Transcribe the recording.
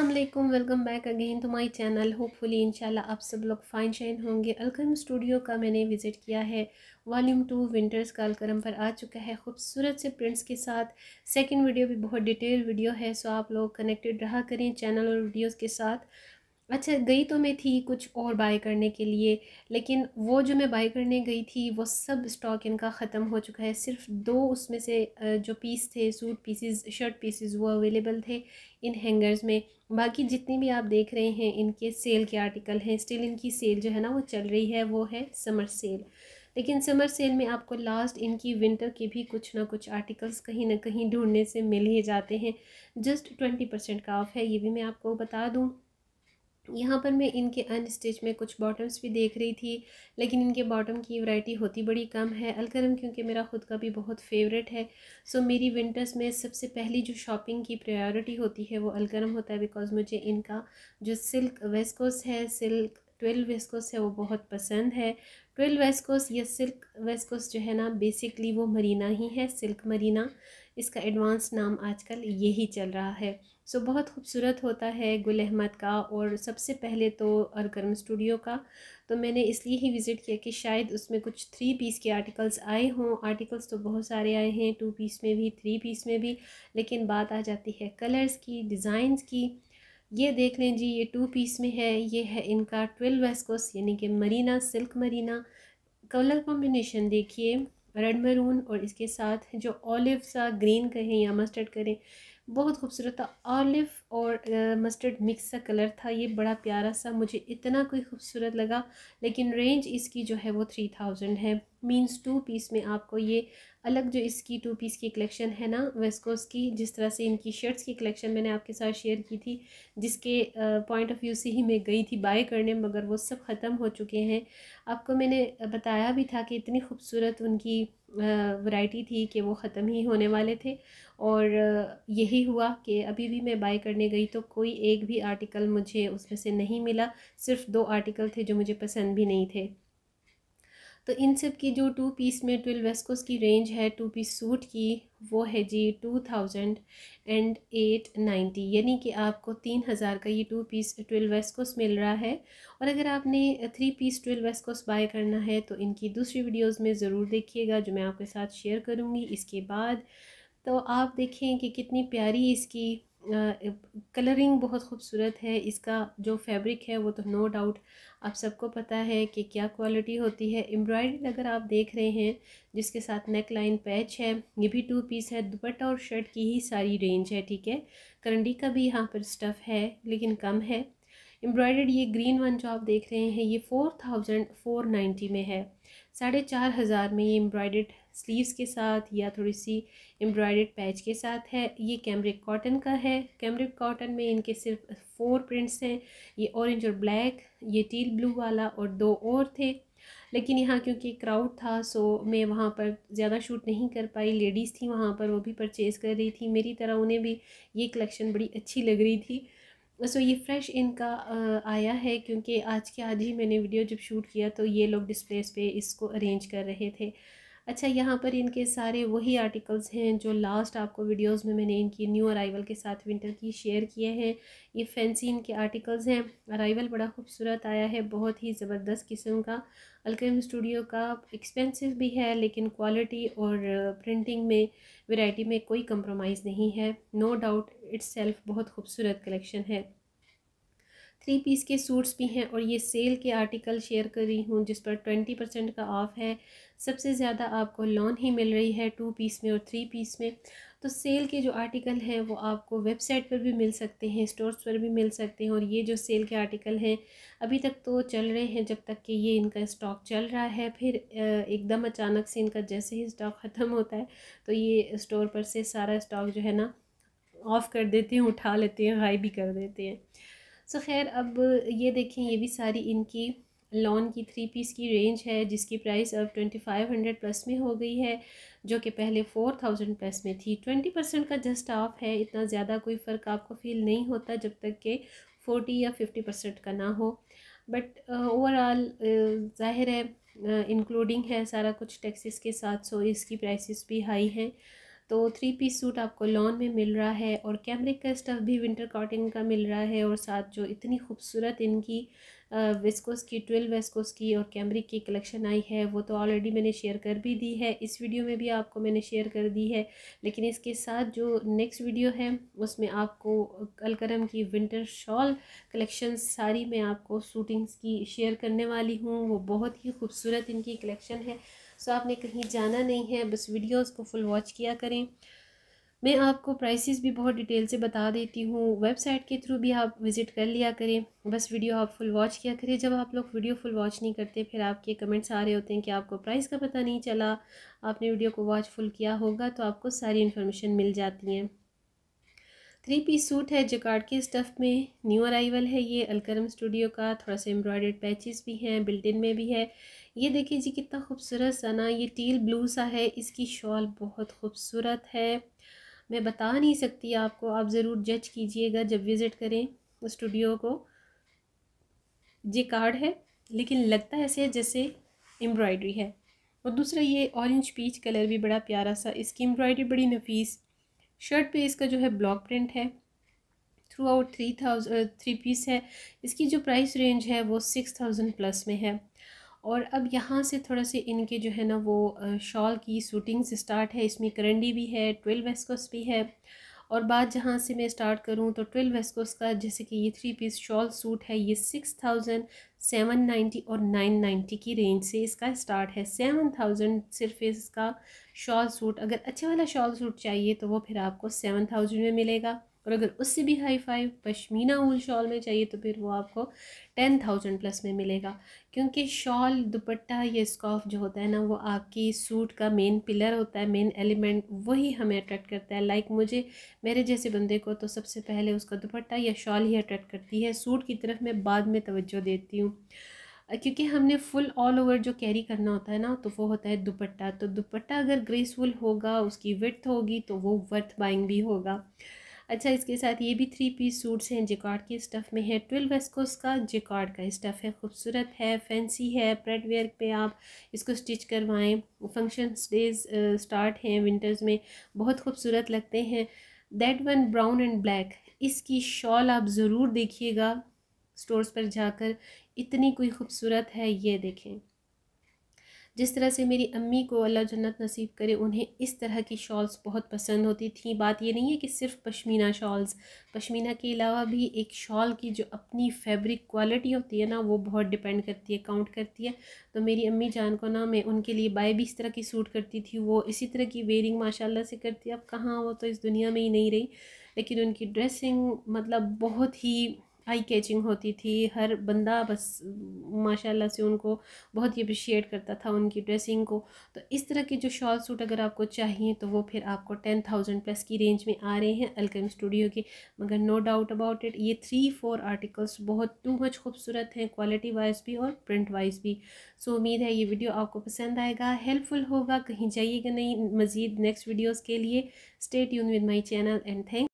Aslam welcome back again to my channel hopefully इंशाल्लाह आप सब लोग फाइन शाइन होंगे अलकरम स्टूडियो का मैंने विज़िट किया है वॉल्यूम टू विंटर्स का अलकरम पर आ चुका है खूबसूरत से प्रिंट्स के साथ सेकेंड वीडियो भी बहुत डिटेल वीडियो है सो आप लोग कनेक्टेड रहा करें चैनल और वीडियोज के साथ अच्छा गई तो मैं थी कुछ और बाय करने के लिए लेकिन वो जो मैं बाय करने गई थी वो सब स्टॉक इनका ख़त्म हो चुका है सिर्फ दो उसमें से जो पीस थे सूट पीसेस शर्ट पीसेस वो अवेलेबल थे इन हैंगर्स में बाकी जितनी भी आप देख रहे हैं इनके सेल के आर्टिकल हैं स्टिल इनकी सेल जो है ना वो चल रही है वो है समर सेल लेकिन समर सेल में आपको लास्ट इनकी विंटर के भी कुछ ना कुछ आर्टिकल्स कहीं ना कहीं ढूंढने से मिल ही जाते हैं जस्ट ट्वेंटी परसेंट का ऑफ है ये भी मैं आपको बता दूँ यहाँ पर मैं इनके अन स्टिच में कुछ बॉटम्स भी देख रही थी लेकिन इनके बॉटम की वैरायटी होती बड़ी कम है अलकरम क्योंकि मेरा ख़ुद का भी बहुत फेवरेट है सो मेरी विंटर्स में सबसे पहली जो शॉपिंग की प्रायोरिटी होती है वो अलकरम होता है बिकॉज़ मुझे इनका जो सिल्क वेस्कोस है सिल्क ट्वेल्व वेस्कोस है वो बहुत पसंद है ट्वेल्व वेस्कोस या सिल्क वेस्कोस जो है ना बेसिकली वो मरीना ही है सिल्क मरीना इसका एडवांस नाम आजकल यही चल रहा है सो so, बहुत खूबसूरत होता है गुल अहमद का और सबसे पहले तो अरकरम स्टूडियो का तो मैंने इसलिए ही विज़िट किया कि शायद उसमें कुछ थ्री पीस के आर्टिकल्स आए हों आर्टिकल्स तो बहुत सारे आए हैं टू पीस में भी थ्री पीस में भी लेकिन बात आ जाती है कलर्स की डिज़ाइंस की ये देख लें जी ये टू पीस में है ये है इनका ट्वेल्व वेस्कोस यानी कि marina silk marina colour combination देखिए रेड मरून और इसके साथ जो ऑलिव सा ग्रीन कहें या मस्टर्ड करें बहुत खूबसूरत था आलिफ और मस्टर्ड मिक्स सा कलर था ये बड़ा प्यारा सा मुझे इतना कोई खूबसूरत लगा लेकिन रेंज इसकी जो है वो थ्री थाउजेंड है मींस टू पीस में आपको ये अलग जो इसकी टू पीस की कलेक्शन है ना वेस्कोस की जिस तरह से इनकी शर्ट्स की कलेक्शन मैंने आपके साथ शेयर की थी जिसके पॉइंट ऑफ व्यू से ही मैं गई थी बाय करने मगर वो सब ख़त्म हो चुके हैं आपको मैंने बताया भी था कि इतनी खूबसूरत उनकी वैरायटी थी कि वो ख़त्म ही होने वाले थे और यही हुआ कि अभी भी मैं बाय करने करने गई तो कोई एक भी आर्टिकल मुझे उसमें से नहीं मिला सिर्फ दो आर्टिकल थे जो मुझे पसंद भी नहीं थे तो इन सब की जो टू पीस में ट्विल वेस्कोस की रेंज है टू पीस सूट की वो है जी two thousand and eight ninety यानी कि आपको तीन हज़ार का ये टू पीस ट्विल वेस्कोस मिल रहा है और अगर आपने three piece twill viscose buy करना है तो इनकी दूसरी वीडियोस में ज़रूर देखिएगा जो मैं आपके साथ शेयर करूँगी इसके बाद तो आप देखें कि कितनी प्यारी इसकी कलरिंग बहुत खूबसूरत है इसका जो फैब्रिक है वो तो नो डाउट आप सबको पता है कि क्या क्वालिटी होती है एम्ब्रॉयडरी अगर आप देख रहे हैं जिसके साथ नेक लाइन पैच है ये भी टू पीस है दुपट्टा और शर्ट की ही सारी रेंज है ठीक है करंडी का भी यहाँ पर स्टफ़ है लेकिन कम है एम्ब्रॉयडर्ड ये ग्रीन वन जो आप देख रहे हैं ये फ़ोर थाउजेंड फोर नाइन्टी में है साढ़े चार हज़ार में ये एम्ब्रॉयड स्लीव्स के साथ या थोड़ी सी एम्ब्रॉयड पैच के साथ है ये कैमरिक कॉटन का है कैमरिक कॉटन में इनके सिर्फ फोर प्रिंट्स हैं ये ऑरेंज और ब्लैक ये टील ब्लू वाला और दो और थे लेकिन यहाँ क्योंकि क्राउड था सो मैं वहाँ पर ज़्यादा शूट नहीं कर पाई लेडीज़ थी वहाँ पर वो भी परचेज़ कर रही थी मेरी तरह उन्हें भी ये कलेक्शन बड़ी अच्छी लग रही थी सो ये फ्रेश इनका आया है क्योंकि आज के आज ही मैंने वीडियो जब शूट किया तो ये लोग डिस्प्लेस पे इसको अरेंज कर रहे थे अच्छा यहाँ पर इनके सारे वही आर्टिकल्स हैं जो लास्ट आपको वीडियोस में मैंने इनकी न्यू अराइवल के साथ विंटर की शेयर किए हैं ये फैंसी इनके आर्टिकल्स हैं अराइवल बड़ा खूबसूरत आया है बहुत ही ज़बरदस्त किस्म का अलकम स्टूडियो का एक्सपेंसिव भी है लेकिन क्वालिटी और प्रिंटिंग में वेराइटी में कोई कंप्रोमाइज़ नहीं है नो डाउट इट्स बहुत खूबसूरत कलेक्शन है थ्री पीस के सूट्स भी हैं और ये सेल के आर्टिकल शेयर कर रही हूँ जिस पर ट्वेंटी परसेंट का ऑफ़ है सबसे ज़्यादा आपको लॉन ही मिल रही है टू पीस में और थ्री पीस में तो सेल के जो आर्टिकल हैं वो आपको वेबसाइट पर भी मिल सकते हैं स्टोर्स पर भी मिल सकते हैं और ये जो सेल के आर्टिकल हैं अभी तक तो चल रहे हैं जब तक कि ये इनका स्टॉक चल रहा है फिर एकदम अचानक से इनका जैसे ही स्टॉक ख़त्म होता है तो ये स्टोर पर से सारा स्टॉक जो है ना ऑफ़ कर देते हैं उठा लेते हैं हाई भी कर देते हैं सो so, खैर अब ये देखें ये भी सारी इनकी लॉन की थ्री पीस की रेंज है जिसकी प्राइस अब ट्वेंटी फाइव हंड्रेड प्लस में हो गई है जो कि पहले फोर थाउजेंड प्लस में थी ट्वेंटी परसेंट का जस्ट ऑफ है इतना ज़्यादा कोई फ़र्क आपको फील नहीं होता जब तक कि फोर्टी या फिफ्टी परसेंट का ना हो बट ओवरऑल ज़ाहिर है इंक्लूडिंग है सारा कुछ टैक्सीस के साथ सो इसकी प्राइसिस भी हाई हैं तो थ्री पीस सूट आपको लॉन में मिल रहा है और कैमरिक का स्टफ़ भी विंटर कॉटन का मिल रहा है और साथ जो इतनी खूबसूरत इनकी वेस्कोस की ट्वेल्व वेस्कोस की और कैमरिक की कलेक्शन आई है वो तो ऑलरेडी मैंने शेयर कर भी दी है इस वीडियो में भी आपको मैंने शेयर कर दी है लेकिन इसके साथ जो नेक्स्ट वीडियो है उसमें आपको अलकरम की विंटर शॉल कलेक्शन सारी मैं आपको सूटिंग्स की शेयर करने वाली हूँ वो बहुत ही खूबसूरत इनकी कलेक्शन है सो आपने कहीं जाना नहीं है बस वीडियोस को फुल वॉच किया करें मैं आपको प्राइसेस भी बहुत डिटेल से बता देती हूँ वेबसाइट के थ्रू भी आप विज़िट कर लिया करें बस वीडियो आप फुल वॉच किया करें जब आप लोग वीडियो फुल वॉच नहीं करते फिर आपके कमेंट्स आ रहे होते हैं कि आपको प्राइस का पता नहीं चला आपने वीडियो को वॉच फुल किया होगा तो आपको सारी इन्फॉर्मेशन मिल जाती हैं थ्री पीस सूट है जकार्ड के स्टफ़ में न्यू अराइवल है ये अलकरम स्टूडियो का थोड़ा सा एम्ब्रॉयडर्ड पैचेस भी हैं बिल्टिन में भी है ये देखिए जी कितना खूबसूरत सा ना ये टील ब्लू सा है इसकी शॉल बहुत खूबसूरत है मैं बता नहीं सकती आपको आप ज़रूर जज कीजिएगा जब विज़िट करें स्टूडियो को ये कार्ड है लेकिन लगता ऐसे जैसे एम्ब्रॉयडरी है और दूसरा ये ऑरेंज पीच कलर भी बड़ा प्यारा सा इसकी एम्ब्रॉयडरी बड़ी नफीस शर्ट पे इसका जो है ब्लॉक प्रिंट है throughout three thousand three piece है इसकी जो प्राइस रेंज है वो सिक्स थाउजेंड प्लस में है और अब यहाँ से थोड़ा से इनके जो है ना वो शॉल की सूटिंग्स स्टार्ट है इसमें करंडी भी है ट्वेल्व एस्कस भी है और बात जहाँ से मैं स्टार्ट करूँ तो ट्वेल्व वेस्कोस का जैसे कि ये थ्री पीस शॉल सूट है ये सिक्स थाउजेंड सेवन नाइन्टी और नाइन नाइन्टी की रेंज से इसका स्टार्ट है सेवन थाउजेंड सिर्फ इसका शॉल सूट अगर अच्छे वाला शॉल सूट चाहिए तो वो फिर आपको सेवन थाउजेंड में मिलेगा और अगर उससे भी high five pashmina wool shawl में चाहिए तो फिर वो आपको टेन थाउजेंड प्लस में मिलेगा क्योंकि शॉल दुपट्टा या स्कॉफ जो होता है ना वो आपकी सूट का मेन पिलर होता है मेन एलिमेंट वही हमें अट्रैक्ट करता है लाइक मुझे मेरे जैसे बंदे को तो सबसे पहले उसका दुपट्टा या शॉल ही अट्रैक्ट करती है सूट की तरफ मैं बाद में तोज्जो देती हूँ क्योंकि हमने फुल ऑल ओवर जो कैरी करना होता है ना तो वो होता है दुपट्टा तो दुपट्टा अगर ग्रेसफुल होगा उसकी विथ होगी तो वो वर्थ बाइंग भी होगा अच्छा इसके साथ ये भी थ्री पीस सूट्स हैं जिकॉर्ड के स्टफ़ में है ट्वेल्व वेस्कोस का जिकॉर्ड का स्टफ़ है खूबसूरत है फैंसी है प्रेड वेयर पर आप इसको स्टिच करवाएं फंक्शन डेज स्टार्ट हैं विंटर्स में बहुत खूबसूरत लगते हैं that one brown and black इसकी शॉल आप ज़रूर देखिएगा स्टोर्स पर जाकर इतनी कोई खूबसूरत है ये देखें जिस तरह से मेरी अम्मी को अल्लाह जन्नत नसीब करे उन्हें इस तरह की शॉल्स बहुत पसंद होती थी बात ये नहीं है कि सिर्फ पश्मीना शॉल्स पश्मीना के अलावा भी एक शॉल की जो अपनी फैब्रिक क्वालिटी होती है ना वो बहुत डिपेंड करती है काउंट करती है तो मेरी अम्मी जान को ना मैं उनके लिए बाय भी इस तरह की सूट करती थी वो इसी तरह की वेयरिंग माशाल्लाह से करती अब कहाँ वो तो इस दुनिया में ही नहीं रही लेकिन उनकी ड्रेसिंग मतलब बहुत ही हाई कैचिंग होती थी हर बंदा बस माशाल्लाह से उनको बहुत ही अप्रिशिएट करता था उनकी ड्रेसिंग को तो इस तरह के जो शॉल सूट अगर आपको चाहिए तो वो फिर आपको टेन थाउजेंड प्लस की रेंज में आ रहे हैं अलकम स्टूडियो के मगर नो डाउट अबाउट इट ये थ्री फोर आर्टिकल्स बहुत टू मच खूबसूरत हैं क्वालिटी वाइज भी और प्रिंट वाइज भी सो उम्मीद है ये वीडियो आपको पसंद आएगा हेल्पफुल होगा कहीं जाइएगा नहीं मज़ीद नेक्स्ट वीडियोज़ के लिए स्टेट यून with my channel and thank